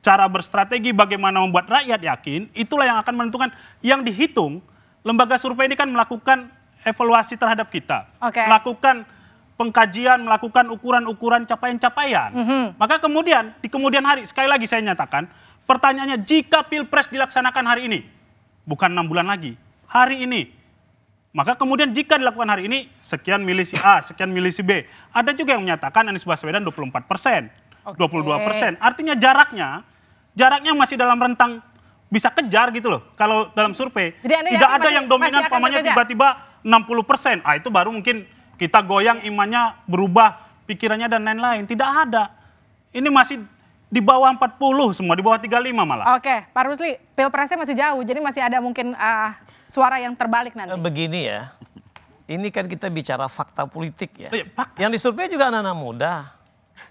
cara berstrategi bagaimana membuat rakyat yakin, itulah yang akan menentukan yang dihitung. Lembaga survei ini kan melakukan evaluasi terhadap kita, okay. melakukan pengkajian, melakukan ukuran-ukuran capaian-capaian. Mm -hmm. Maka kemudian di kemudian hari sekali lagi saya nyatakan, pertanyaannya jika pilpres dilaksanakan hari ini, bukan enam bulan lagi, hari ini. Maka kemudian jika dilakukan hari ini, sekian milisi A, sekian milisi B. Ada juga yang menyatakan Anies Baswedan 24 persen, okay. 22 persen. Artinya jaraknya jaraknya masih dalam rentang bisa kejar gitu loh kalau dalam survei. Jadi Tidak ada masih, yang dominan pamannya tiba-tiba 60 persen. Ah itu baru mungkin kita goyang iya. imannya berubah pikirannya dan lain-lain. Tidak ada. Ini masih di bawah 40 semua, di bawah 35 malah. Oke, Pak Rusli, pilpresnya masih jauh, jadi masih ada mungkin uh, suara yang terbalik nanti. Eh, begini ya, ini kan kita bicara fakta politik ya. Oh, ya fakta. Yang disurvei juga anak-anak muda,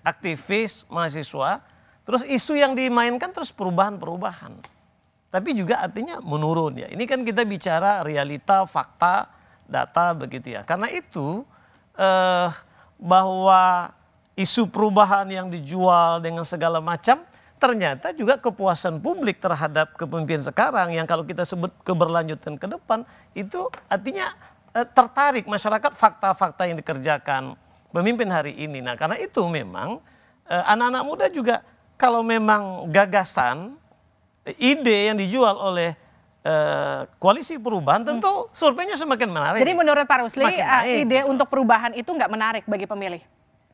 aktivis, mahasiswa, Terus isu yang dimainkan terus perubahan-perubahan. Tapi juga artinya menurun ya. Ini kan kita bicara realita, fakta, data begitu ya. Karena itu eh, bahwa isu perubahan yang dijual dengan segala macam ternyata juga kepuasan publik terhadap kepemimpinan sekarang yang kalau kita sebut keberlanjutan ke depan itu artinya eh, tertarik masyarakat fakta-fakta yang dikerjakan pemimpin hari ini. Nah, karena itu memang eh, anak-anak eh, muda juga kalau memang gagasan, ide yang dijual oleh uh, koalisi perubahan, tentu hmm. surveinya semakin menarik. Jadi menurut Pak Rusli, uh, ide untuk perubahan itu nggak menarik bagi pemilih?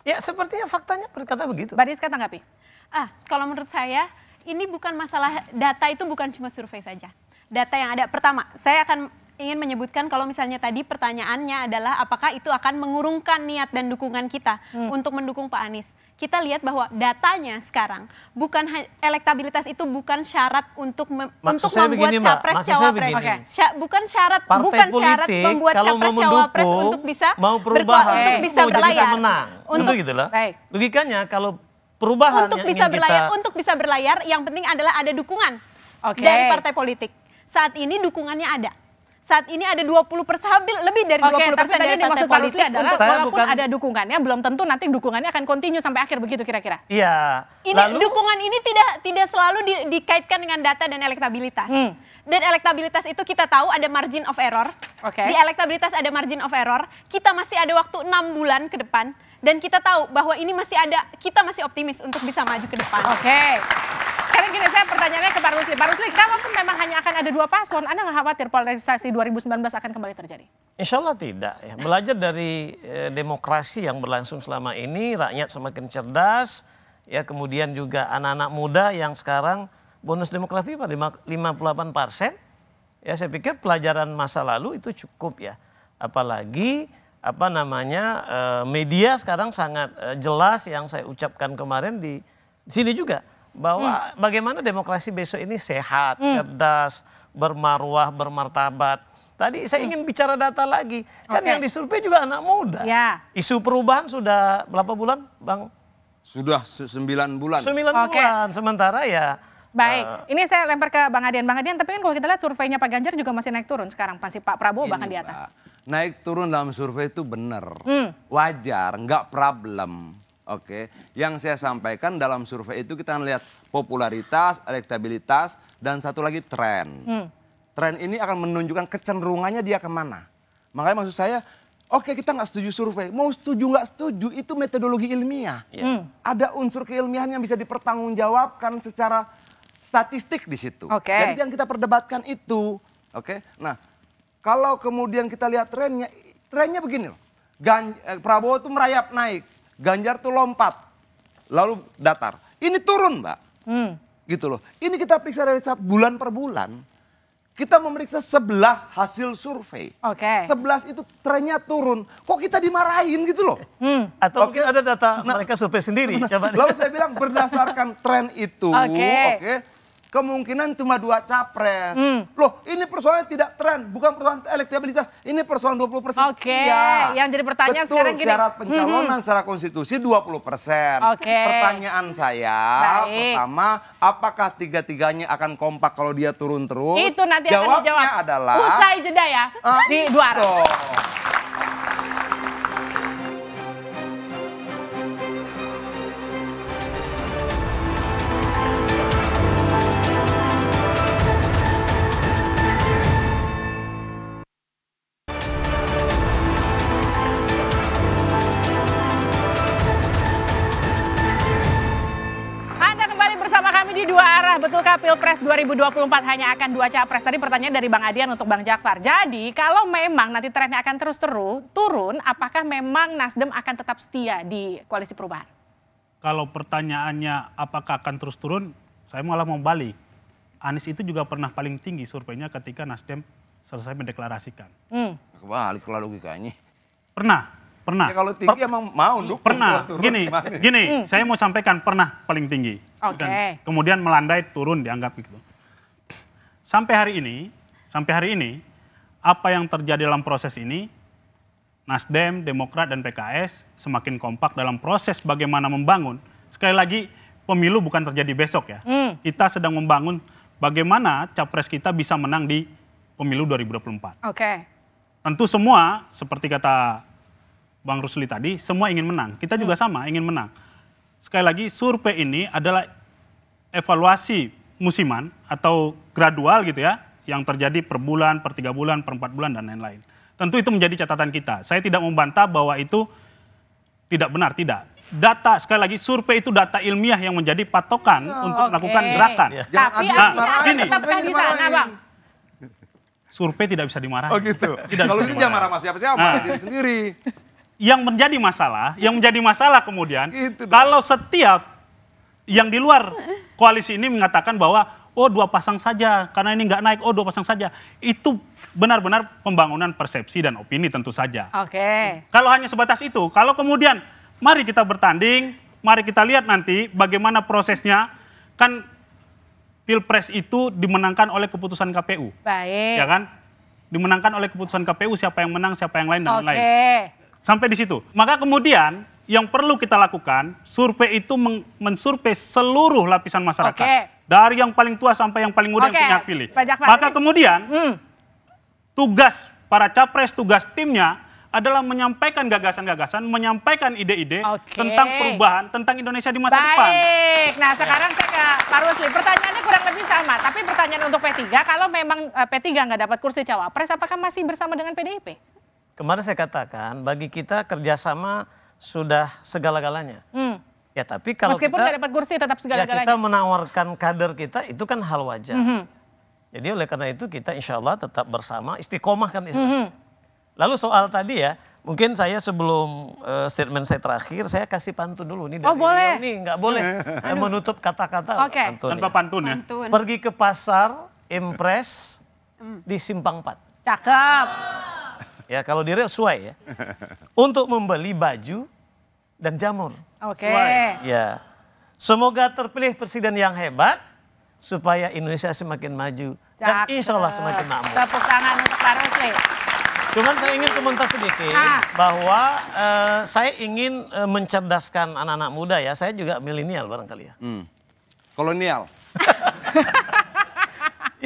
Ya, sepertinya faktanya berkata begitu. Mbak kata tanggapi. Ah, kalau menurut saya, ini bukan masalah data itu bukan cuma survei saja. Data yang ada, pertama, saya akan ingin menyebutkan kalau misalnya tadi pertanyaannya adalah apakah itu akan mengurungkan niat dan dukungan kita hmm. untuk mendukung Pak Anies. Kita lihat bahwa datanya sekarang bukan elektabilitas itu bukan syarat untuk mem maksud untuk membuat begini, capres cawapres. bukan syarat Partai bukan politik, syarat membuat capres cawapres untuk bisa mau perubahan, untuk bisa mau berlayar. Untuk gitu loh. Logikanya kalau perubahan untuk bisa berlayar kita... untuk bisa berlayar yang penting adalah ada dukungan okay. dari partai politik. Saat ini dukungannya ada saat ini ada 20 persen lebih dari Oke, 20 persen dari partai politik untuk saya walaupun bukan... ada dukungannya belum tentu nanti dukungannya akan continue sampai akhir begitu kira-kira. Iya. Ini lalu... dukungan ini tidak tidak selalu di, dikaitkan dengan data dan elektabilitas. Hmm. Dan elektabilitas itu kita tahu ada margin of error. Okay. Di elektabilitas ada margin of error. Kita masih ada waktu enam bulan ke depan dan kita tahu bahwa ini masih ada kita masih optimis untuk bisa maju ke depan. Oke. Okay sekarang gini saya pertanyaannya ke Pak Rusli. Pak Rusli, kenapa memang hanya akan ada dua paslon, Anda nggak khawatir polarisasi 2019 akan kembali terjadi? Insya Allah tidak. Ya. Belajar dari eh, demokrasi yang berlangsung selama ini, rakyat semakin cerdas, ya kemudian juga anak-anak muda yang sekarang bonus demografi pada 58 persen. Ya saya pikir pelajaran masa lalu itu cukup ya. Apalagi apa namanya eh, media sekarang sangat eh, jelas yang saya ucapkan kemarin di sini juga bahwa hmm. bagaimana demokrasi besok ini sehat, hmm. cerdas, bermarwah, bermartabat. Tadi saya hmm. ingin hmm. bicara data lagi. Kan okay. yang disurvei juga anak muda. Ya. Isu perubahan sudah berapa bulan, Bang? Sudah sembilan bulan. Sembilan okay. bulan. Sementara ya Baik, uh, ini saya lempar ke Bang Adian. Bang Adian, tapi kan kalau kita lihat surveinya Pak Ganjar juga masih naik turun sekarang, pasti Pak Prabowo ini, bahkan di atas. Pak, naik turun dalam survei itu benar, hmm. wajar, nggak problem. Oke, yang saya sampaikan dalam survei itu kita lihat popularitas, elektabilitas, dan satu lagi tren. Hmm. Tren ini akan menunjukkan kecenderungannya dia kemana. Makanya maksud saya, oke kita nggak setuju survei, mau setuju nggak setuju itu metodologi ilmiah. Yeah. Hmm. Ada unsur keilmiahan yang bisa dipertanggungjawabkan secara statistik di situ. Okay. Jadi yang kita perdebatkan itu, oke. Nah, kalau kemudian kita lihat trennya, trennya begini loh. Gan, eh, Prabowo itu merayap naik Ganjar tuh lompat, lalu datar. Ini turun, Mbak. Hmm. Gitu loh. Ini kita periksa dari saat bulan per bulan. Kita memeriksa 11 hasil survei. Oke. Okay. 11 itu trennya turun. Kok kita dimarahin gitu loh? Hmm. Atau okay. ada data nah, mereka survei sendiri. Coba. Lalu saya bilang berdasarkan tren itu, oke. Okay. Okay, kemungkinan cuma dua capres. Hmm. Loh, ini persoalan tidak tren, bukan persoalan elektabilitas, ini persoalan 20 persen. Oke, okay. ya. yang jadi pertanyaan Betul, sekarang gini. syarat pencalonan hmm. secara konstitusi 20 persen. Oke. Okay. Pertanyaan saya, Baik. pertama, apakah tiga-tiganya akan kompak kalau dia turun terus? Itu nanti Jawabnya akan dijawab. adalah... Usai jeda ya, uh, di dua arah. Gitu. 2024 hanya akan dua capres. Tadi pertanyaan dari Bang Adian untuk Bang Jakfar. Jadi kalau memang nanti trennya akan terus teru, turun, apakah memang Nasdem akan tetap setia di koalisi perubahan? Kalau pertanyaannya apakah akan terus turun, saya malah mau balik. Anies itu juga pernah paling tinggi surveinya ketika Nasdem selesai mendeklarasikan. Hmm. Kebalik kalau logikanya. Pernah, pernah. Ya, kalau tinggi per emang mau dukung. Pernah. Turun, gini, gimana? gini, hmm. saya mau sampaikan pernah paling tinggi. Oke. Okay. kemudian melandai turun dianggap itu sampai hari ini, sampai hari ini apa yang terjadi dalam proses ini Nasdem, Demokrat dan PKS semakin kompak dalam proses bagaimana membangun. Sekali lagi pemilu bukan terjadi besok ya. Mm. Kita sedang membangun bagaimana capres kita bisa menang di pemilu 2024. Oke. Okay. Tentu semua seperti kata Bang Rusli tadi, semua ingin menang. Kita juga hmm. sama ingin menang. Sekali lagi survei ini adalah evaluasi musiman atau gradual gitu ya, yang terjadi per bulan, per tiga bulan, per empat bulan, dan lain-lain. Tentu itu menjadi catatan kita. Saya tidak membantah bahwa itu tidak benar, tidak. Data, sekali lagi, survei itu data ilmiah yang menjadi patokan oh, untuk okay. melakukan gerakan. Ya. Tapi nah, ini. di sana, Bang survei tidak bisa dimarahi. Oh gitu. Tidak Kalau ini marah mas siapa siapa nah. diri sendiri. Yang menjadi masalah, yang menjadi masalah kemudian, gitu kalau setiap yang di luar koalisi ini mengatakan bahwa oh dua pasang saja, karena ini nggak naik, oh dua pasang saja. Itu benar-benar pembangunan persepsi dan opini tentu saja. Oke. Okay. Kalau hanya sebatas itu, kalau kemudian mari kita bertanding, mari kita lihat nanti bagaimana prosesnya, kan pilpres itu dimenangkan oleh keputusan KPU. Baik. Ya kan? Dimenangkan oleh keputusan KPU siapa yang menang, siapa yang lain dan lain. lain. Sampai di situ. Maka kemudian yang perlu kita lakukan, survei itu mensurvei seluruh lapisan masyarakat. Okay. Dari yang paling tua sampai yang paling muda okay. yang punya pilih. Maka kemudian hmm. tugas para capres, tugas timnya adalah menyampaikan gagasan-gagasan, menyampaikan ide-ide okay. tentang perubahan, tentang Indonesia di masa Baik. depan. Baik. Nah, ya. sekarang saya ke Pak Rusli. Pertanyaannya kurang lebih sama, tapi pertanyaan untuk P3, kalau memang eh, P3 nggak dapat kursi cawapres, apakah masih bersama dengan PDIP? Kemarin saya katakan, bagi kita kerjasama sudah segala-galanya. Hmm. Ya tapi kalau Meskipun kita, dapat kursi tetap segala-galanya. Ya kita menawarkan kader kita itu kan hal wajar. Mm -hmm. Jadi oleh karena itu kita insya Allah tetap bersama istiqomah kan istiqomah. Mm -hmm. Lalu soal tadi ya, mungkin saya sebelum uh, statement saya terakhir, saya kasih pantun dulu nih. Oh, dari oh boleh. Ini nggak boleh Aduh. menutup kata-kata okay. pantun. Tanpa ya. pantun ya. Pantun. Pergi ke pasar, impres, mm. di simpang empat. Cakep. Ya kalau di real suai ya. Untuk membeli baju, dan jamur. Oke. Okay. Ya. Semoga terpilih presiden yang hebat supaya Indonesia semakin maju Cakep. dan insya Allah semakin makmur. Tepuk tangan untuk Pak Rusli. Cuman saya ingin komentar sedikit ah. bahwa uh, saya ingin uh, mencerdaskan anak-anak muda ya. Saya juga milenial barangkali ya. Hmm. Kolonial.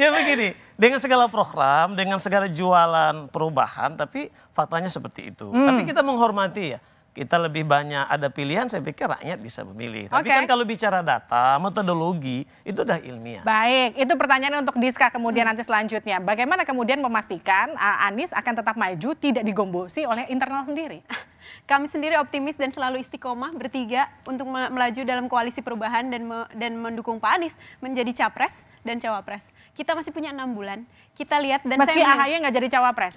ya begini, dengan segala program, dengan segala jualan perubahan, tapi faktanya seperti itu. Hmm. Tapi kita menghormati ya kita lebih banyak ada pilihan, saya pikir rakyat bisa memilih. Tapi okay. kan kalau bicara data, metodologi, itu udah ilmiah. Baik, itu pertanyaan untuk Diska kemudian nanti selanjutnya. Bagaimana kemudian memastikan uh, Anies akan tetap maju, tidak digombosi oleh internal sendiri? Kami sendiri optimis dan selalu istiqomah bertiga untuk melaju dalam koalisi perubahan dan me dan mendukung Pak Anies menjadi capres dan cawapres. Kita masih punya enam bulan. Kita lihat dan Meski saya. Meski AHY nggak jadi cawapres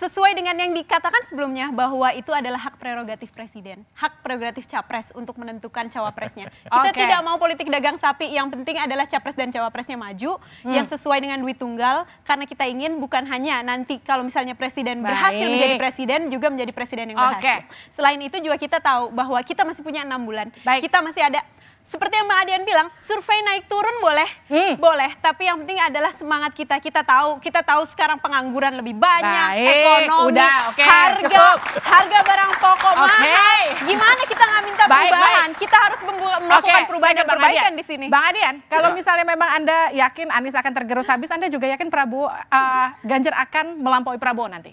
sesuai dengan yang dikatakan sebelumnya bahwa itu adalah hak prerogatif presiden, hak prerogatif capres untuk menentukan cawapresnya. Kita okay. tidak mau politik dagang sapi, yang penting adalah capres dan cawapresnya maju hmm. yang sesuai dengan duit tunggal karena kita ingin bukan hanya nanti kalau misalnya presiden Baik. berhasil menjadi presiden juga menjadi presiden yang berhasil. Okay. Selain itu juga kita tahu bahwa kita masih punya enam bulan. Baik. Kita masih ada seperti yang Mbak Adian bilang, survei naik turun boleh, hmm. boleh. Tapi yang penting adalah semangat kita. Kita tahu, kita tahu sekarang pengangguran lebih banyak, Baik, ekonomi, udah, okay, harga, cukup. harga barang pokok okay. mahal. Gimana kita nggak minta baik, perubahan? Kita harus melakukan okay, perubahan dan perbaikan di sini. Bang Adian, kalau ya. misalnya memang anda yakin Anies akan tergerus habis, anda juga yakin Prabowo uh, eh, Ganjar akan melampaui Prabowo nanti?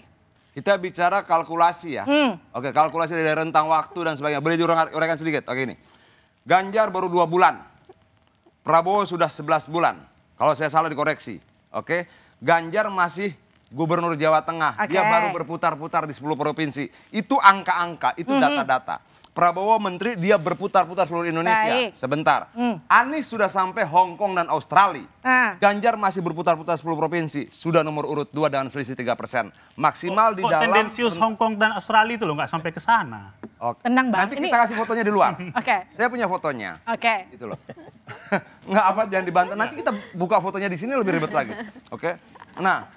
Kita bicara kalkulasi ya. Hmm. Oke, kalkulasi dari rentang waktu dan sebagainya. Boleh diurangkan sedikit. Oke ini. Ganjar baru dua bulan. Prabowo sudah 11 bulan. Kalau saya salah dikoreksi. Oke. Ganjar masih gubernur Jawa Tengah. Okay. Dia baru berputar-putar di 10 provinsi. Itu angka-angka, itu mhm. data-data. Mm -hmm. Prabowo menteri dia berputar-putar seluruh Indonesia. Baik. Sebentar. Hmm. Anies sudah sampai Hong Kong dan Australia. Ah. Ganjar masih berputar-putar 10 provinsi. Sudah nomor urut 2 dan selisih 3 persen. Maksimal oh, di oh, dalam... tendensius Hong Kong dan Australia itu loh nggak sampai ke sana. Oke. Tenang banget. Nanti Ini... kita kasih fotonya di luar. Oke. okay. Saya punya fotonya. Oke. Okay. Gitu loh. nggak apa jangan dibantah. Nanti kita buka fotonya di sini lebih ribet lagi. Oke. Okay? Nah.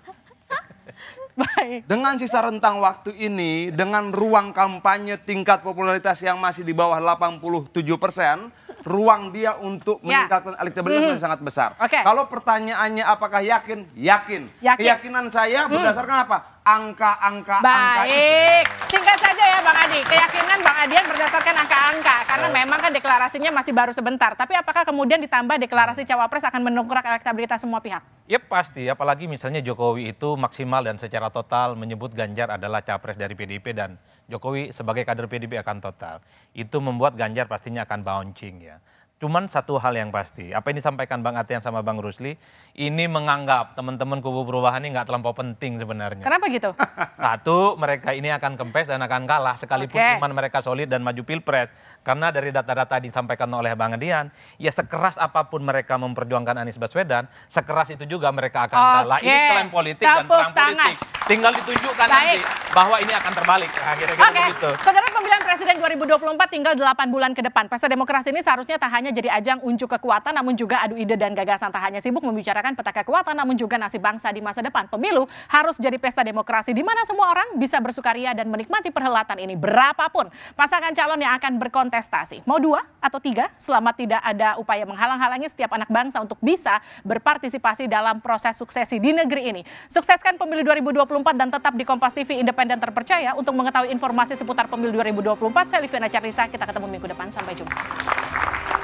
Baik. Dengan sisa rentang waktu ini, dengan ruang kampanye tingkat popularitas yang masih di bawah 87 persen, ruang dia untuk ya. meningkatkan ya. elektabilitas hmm. sangat besar. Okay. Kalau pertanyaannya apakah yakin? Yakin. yakin. Keyakinan saya mm. berdasarkan apa? angka-angka. Baik, singkat saja ya Bang Adi. Keyakinan Bang Adian berdasarkan angka-angka karena baik. memang kan deklarasinya masih baru sebentar. Tapi apakah kemudian ditambah deklarasi cawapres akan mendongkrak elektabilitas semua pihak? Ya pasti, apalagi misalnya Jokowi itu maksimal dan secara total menyebut Ganjar adalah capres dari PDIP dan Jokowi sebagai kader PDIP akan total. Itu membuat Ganjar pastinya akan bouncing ya. Cuman satu hal yang pasti, apa yang disampaikan Bang Atian sama Bang Rusli, ini menganggap teman-teman kubu perubahan ini nggak terlampau penting sebenarnya. Kenapa gitu? Satu, mereka ini akan kempes dan akan kalah sekalipun okay. iman mereka solid dan maju pilpres. Karena dari data-data disampaikan oleh Bang Adian, ya sekeras apapun mereka memperjuangkan Anies Baswedan, sekeras itu juga mereka akan okay. kalah. Ini klaim politik Tepuk dan perang tangan. politik. Tinggal ditunjukkan Baik. nanti bahwa ini akan terbalik. Nah, okay. Saudara pemilihan presiden 2024 tinggal 8 bulan ke depan. Pesta demokrasi ini seharusnya tak hanya jadi ajang unjuk kekuatan namun juga adu ide dan gagasan. Tak hanya sibuk membicarakan peta kekuatan namun juga nasib bangsa di masa depan. Pemilu harus jadi pesta demokrasi di mana semua orang bisa bersukaria dan menikmati perhelatan ini berapapun pasangan calon yang akan berkontestasi. Mau dua atau tiga selama tidak ada upaya menghalang-halangi setiap anak bangsa untuk bisa berpartisipasi dalam proses suksesi di negeri ini. Sukseskan pemilu 2024 dan tetap di Kompas TV independen independen terpercaya untuk mengetahui informasi seputar pemilu 2024. Saya Liviana Carlisa, kita ketemu minggu depan. Sampai jumpa.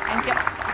Thank you.